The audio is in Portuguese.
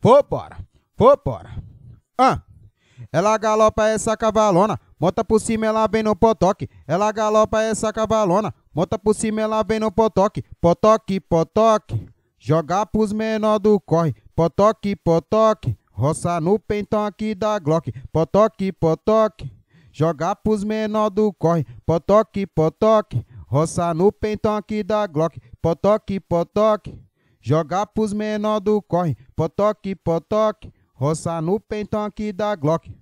Vambora, vambora. Ah, ela galopa essa cavalona, bota por cima ela vem no potoque. Ela galopa essa cavalona, bota por cima ela vem no potoque. Potoque, potoque, jogar pros menor do corre. Potoque, potoque, roça no aqui da Glock. Potoque, potoque, jogar pros menor do corre. Potoque, potoque, roça no aqui da Glock. Potoque, potoque. Jogar pros menor do corre, potoque, potoque, roça no aqui da Glock.